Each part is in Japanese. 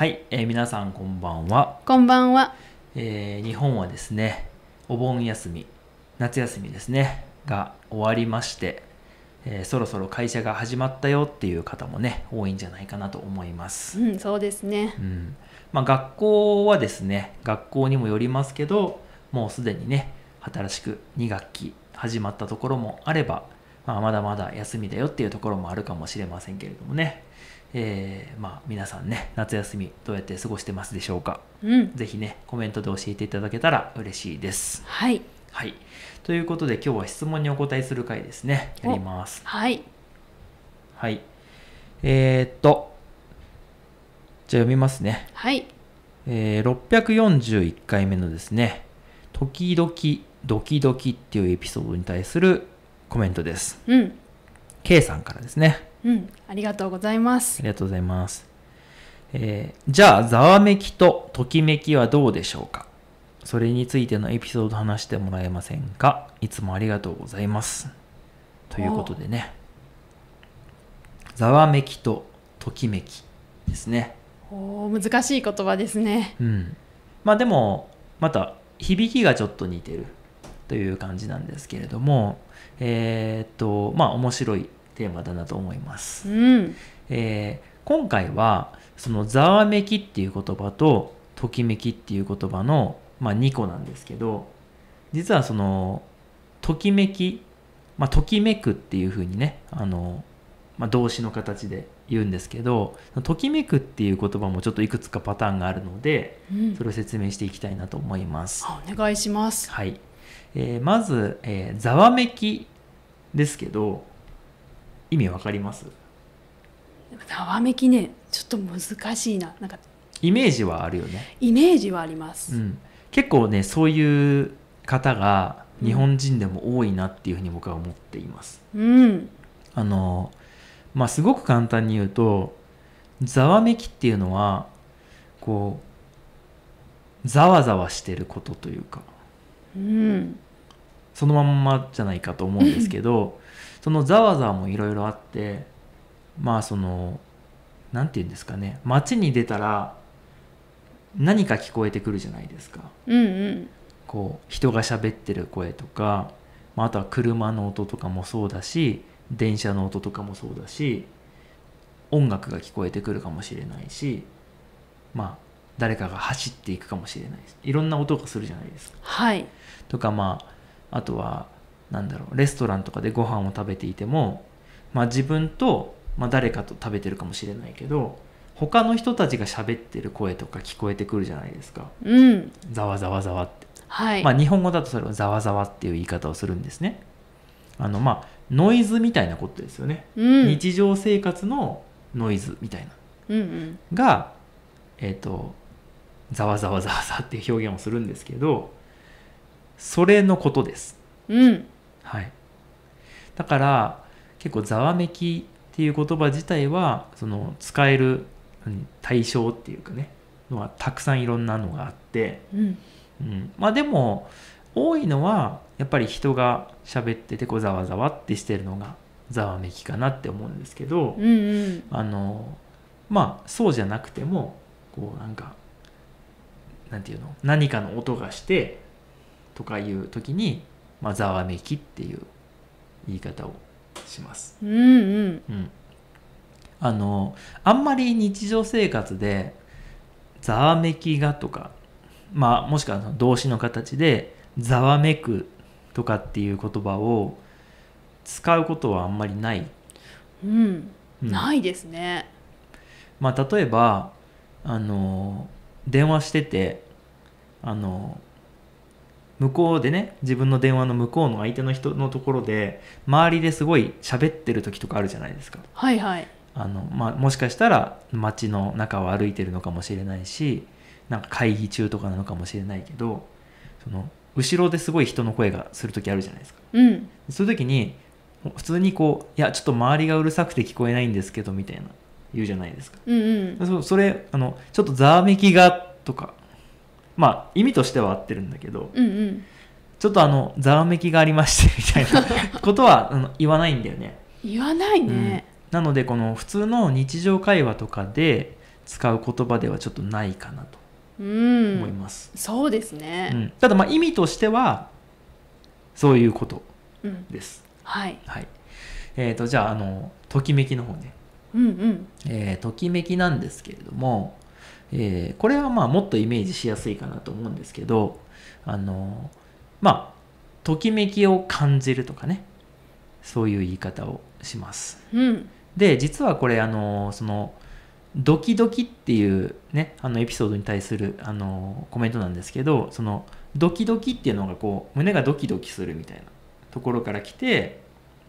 はい、えー、皆さんこんばんは。こんばんは。えー、日本はですね、お盆休み、夏休みですね、が終わりまして、えー、そろそろ会社が始まったよっていう方もね、多いんじゃないかなと思います。うん、そうですね。うん。まあ、学校はですね、学校にもよりますけど、もうすでにね、新しく2学期始まったところもあれば、まあ、まだまだ休みだよっていうところもあるかもしれませんけれどもね、えー、まあ、皆さんね夏休みどうやって過ごしてますでしょうか、うん、ぜひねコメントで教えていただけたら嬉しいですはい、はい、ということで今日は質問にお答えする回ですねやりますはいはいえー、っとじゃあ読みますねはいえー、641回目のですね「時々ドキドキ」っていうエピソードに対するコメントです。うん。K さんからですね。うん、ありがとうございます。ありがとうございます。えー、じゃあ、ざわめきとときめきはどうでしょうかそれについてのエピソード話してもらえませんかいつもありがとうございます。ということでね。ざわめきとときめきですね。お難しい言葉ですね。うん。まあでも、また、響きがちょっと似てる。という感じなんですけれども、えー、っと、まあ面白いテーマだなと思います。うん、えー、今回は、そのざわめきっていう言葉と、ときめきっていう言葉の、まあ、2個なんですけど、実はその、ときめき、まあ、ときめくっていうふうにね、あの、まあ、動詞の形で言うんですけど「ときめく」っていう言葉もちょっといくつかパターンがあるので、うん、それを説明していきたいなと思います。お願いします、はいえー、まず、えー、ざわめきですけど、意味わかりますざわめきね、ちょっと難しいな。なんかイメージはあるよね。イメージはあります。うん、結構ね、そういう方が日本人でも多いなっていうふうに僕は思っています。うん。あの、まあ、すごく簡単に言うと、ざわめきっていうのは、こう、ざわざわしてることというか、そのまんまじゃないかと思うんですけどそのざわざわもいろいろあってまあその何て言うんですかね街に出たら何か聞こえてくるじゃないですか。うんうん、こう人が喋ってる声とか、まあ、あとは車の音とかもそうだし電車の音とかもそうだし音楽が聞こえてくるかもしれないしまあ誰かが走っていくかもしれないですいろんな音がするじゃないですか。はい、とかまああとは何だろうレストランとかでご飯を食べていても、まあ、自分と、まあ、誰かと食べてるかもしれないけど他の人たちが喋ってる声とか聞こえてくるじゃないですか。うん、ざわざわざわって。はいまあ、日本語だとそれはざわざわっていう言い方をするんですね。あのまあノイズみたいなことですよね。うん、日常生活のノイズみたいな。うんうん、が、えーとざわざわざわざっていう表現をするんですけどそれのことです、うんはい、だから結構ざわめきっていう言葉自体はその使える対象っていうかねのはたくさんいろんなのがあって、うん、うん、まあでも多いのはやっぱり人が喋っててこうざわざわってしてるのがざわめきかなって思うんですけど、うんうん、あのまあそうじゃなくてもこうなんか何て言うの何かの音がしてとかいう時に、まあ、ざわめきっていう言い方をします。うん、うんうん、あのあんまり日常生活でざわめきがとか、まあ、もしくは動詞の形でざわめくとかっていう言葉を使うことはあんまりない。うん、ないですね。まあ、例えばあの電話しててあの向こうでね自分の電話の向こうの相手の人のところで周りですごい喋ってる時とかあるじゃないですか。はいはいあのまあ、もしかしたら街の中を歩いてるのかもしれないしなんか会議中とかなのかもしれないけどその後ろですごい人の声がする時あるじゃないですか、うん、そういう時に普通にこう「いやちょっと周りがうるさくて聞こえないんですけど」みたいな言うじゃないですか、うんうん、それあのちょっとざわめきがとかまあ意味としては合ってるんだけど、うんうん、ちょっとあのざわめきがありまして みたいな ことはあの言わないんだよね言わないね、うん、なのでこの普通の日常会話とかで使う言葉ではちょっとないかなと思います、うん、そうですね、うん、ただまあ意味としてはそういうことです、はい、はい、えー、とじゃああのときめきの方ねうんうんえー、ときめきなんですけれども、えー、これはまあもっとイメージしやすいかなと思うんですけどあのまあときめきを感じるとかねそういう言い方をします。うん、で実はこれあのそのドキドキっていうねあのエピソードに対するあのコメントなんですけどそのドキドキっていうのがこう胸がドキドキするみたいなところから来て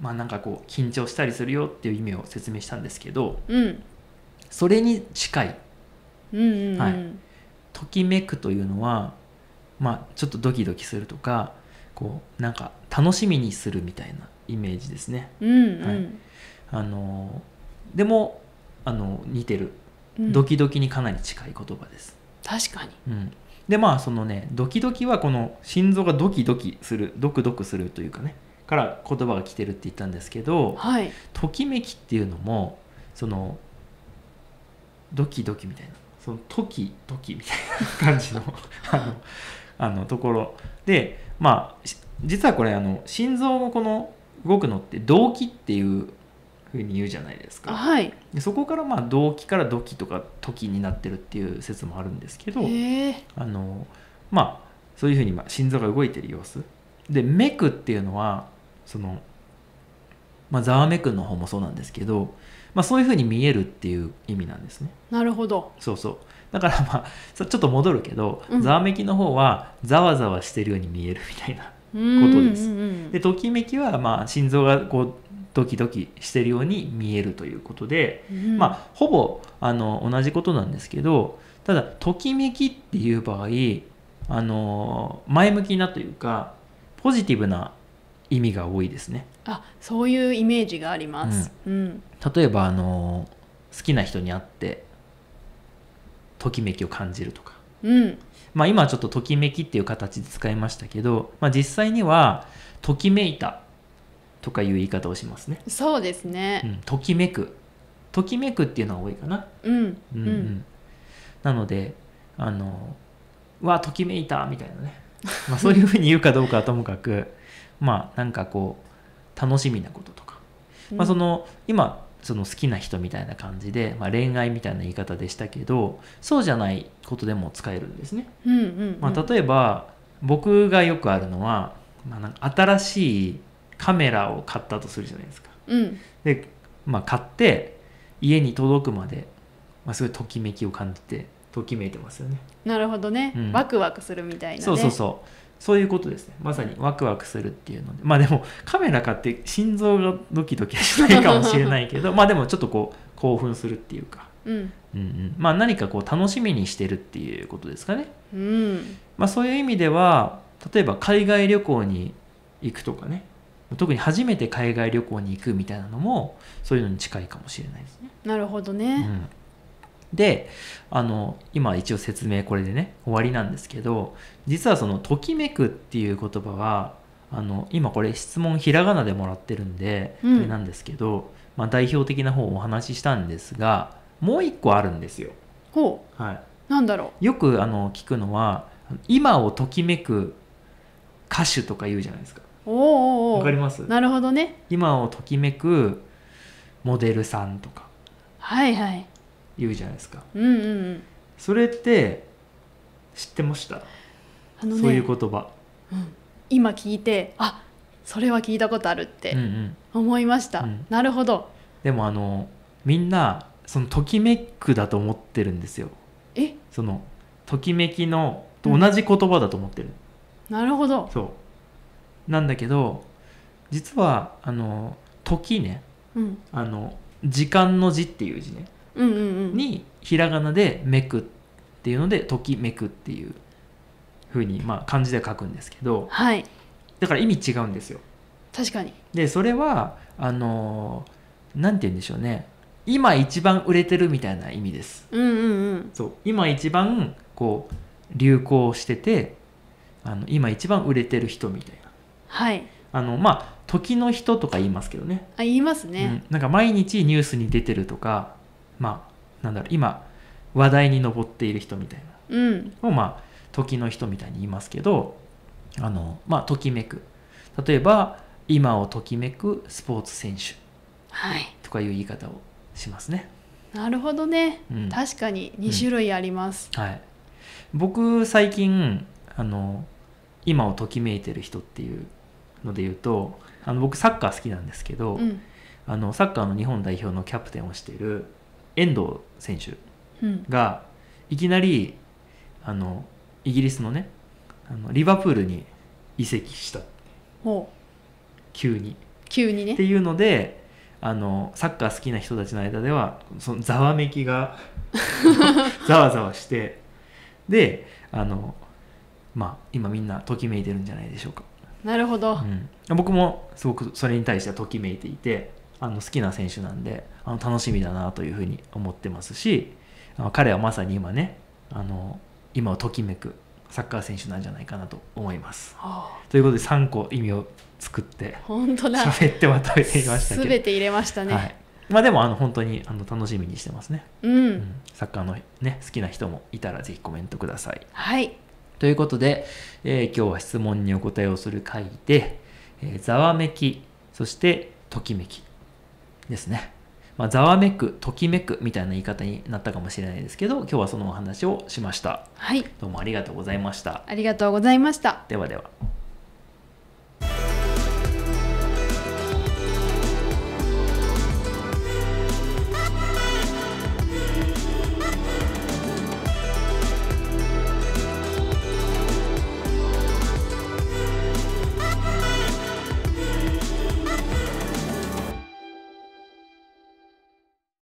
まあ、なんかこう緊張したりするよっていう意味を説明したんですけど、うん、それに近い、うんうんうん、はい、ときめくというのは、まあ、ちょっとドキドキするとかこうなんか楽しみにするみたいなイメージですね。うん、うん、はい、あのでもあの似てる、うん、ドキドキにかなり近い言葉です。確かに、うん、でまあそのねドキドキはこの心臓がドキドキするドクドクするというかね、から言葉が来てるって言ったんですけど、はい、ときめきっていうのもそのドキドキみたいなそのときときみたいな感じの あのあのところでまあ実はこれあの心臓のこの動くのって動機っていうふうに言うじゃないですか、はい、でそこからまあ動機からドキとか時になってるっていう説もあるんですけどあのまあそういうふうにまあ心臓が動いてる様子で「めく」っていうのはその、まあ、ざわめくんの方もそうなんですけど、まあ、そういうふうに見えるっていう意味なんですね。なるほど。そうそう。だからまあちょっと戻るけど、ざわめきの方はざわざわしてるように見えるみたいなことです。うんうんうん、でときめきはまあ心臓がこうドキドキしてるように見えるということで、うん、まあほぼあの同じことなんですけどただときめきっていう場合あの前向きなというかポジティブな意味が多いですね。あそういうイメージがあります。うん、例えばあの好きな人に会ってときめきを感じるとか、うんまあ、今ちょっとときめきっていう形で使いましたけど、まあ、実際にはときめいたとかいう言い方をしますね。そうですね、うん、ときめくときめくっていうのは多いかな。うん、うん、うん、なのであのわときめいたみたいなね、まあ、そういうふうに言うかどうかはともかくまあなんかこう楽しみなこととか、まあ、その今その好きな人みたいな感じで、まあ、恋愛みたいな言い方でしたけどそうじゃないことでも使えるんですね。うんうんまあ、例えば僕がよくあるのは、まあ、なんか新しいカメラを買ったとするじゃないですか。うん、で、まあ、買って家に届くまで、まあ、すごいときめきを感じてときめいてますよね。なるほどね、うん、ワクワクするみたいな、ね、そうそうそうそういうことですね。まさにワクワクするっていうので。まあでもカメラ買って心臓がドキドキしないかもしれないけど、まあでもちょっとこう興奮するっていうか。うん、うんうんまあ何かこう楽しみにしてるっていうことですかね。うん。まあそういう意味では、例えば海外旅行に行くとかね。特に初めて海外旅行に行くみたいなのもそういうのに近いかもしれないですね。なるほどね。うんであの今一応説明これでね終わりなんですけど実はその「ときめく」っていう言葉はあの今これ質問ひらがなでもらってるんで、うん、れなんですけど、まあ、代表的な方をお話ししたんですがもう一個あるんですよ。ほう、はい、なんだろうよくあの聞くのは「今をときめく歌手」とか言うじゃないですか。おおわかりますなるほどね今をときめくモデルさんとかはいはい言うじゃないですか、うんうんうんそれって知ってました、あのねそういう言葉、うん今聞いてあそれは聞いたことあるっうんうてん、思いました、うんなるほどでもあのみんなそのときめくだと思ってるんですよえそのときめきのと同じ言葉だと思ってる、なるほどそうなんだけど実はあの時ねうんあの時間の字っていう字ねにひらがなで「めく」っていうので「ときめく」っていうふうに、まあ、漢字で書くんですけど、はい、だから意味違うんですよ。確かにでそれはあのなんて言うんでしょうね今一番売れてるみたいな意味です。うんうんうん、そう今一番こう流行しててあの今一番売れてる人みたいな。はいあのまあ時の人とか言いますけどねあ言いますね、うん、なんか毎日ニュースに出てるとかまあなんだろう今話題に上っている人みたいな、うん、をまあ時の人みたいに言いますけどあのまあときめく例えば今をときめくスポーツ選手とかいう言い方をしますね。はい、なるほどね、うん、確かに2種類あります。うん、はい、僕最近あの今をときめいてる人っていうので言うとあの僕サッカー好きなんですけど、うん、あのサッカーの日本代表のキャプテンをしている遠藤選手がいきなり、あのイギリスのねあのリバプールに移籍した急に急にねっていうのであのサッカー好きな人たちの間ではそのざわめきが ざわざわしてであのまあ今みんなときめいてるんじゃないでしょうかなるほど、うん、僕もすごくそれに対してはときめいていてあの好きな選手なんであの楽しみだなというふうに思ってますし彼はまさに今ねあの今をときめくサッカー選手なんじゃないかなと思います。はあ、ということで3個意味を作って本当だ喋ってまとめていましたけど全て入れましたね。はいまあ、でもあの本当にあの楽しみにしてますね、うん、うん、サッカーの、ね、好きな人もいたらぜひコメントください。はいということで、えー、今日は質問にお答えをする回で、えー、ざわめきそしてときめきですね。まあ、ざわめく、ときめくみたいな言い方になったかもしれないですけど、今日はそのお話をしました。はい。どうもありがとうございました。ありがとうございました。ではでは。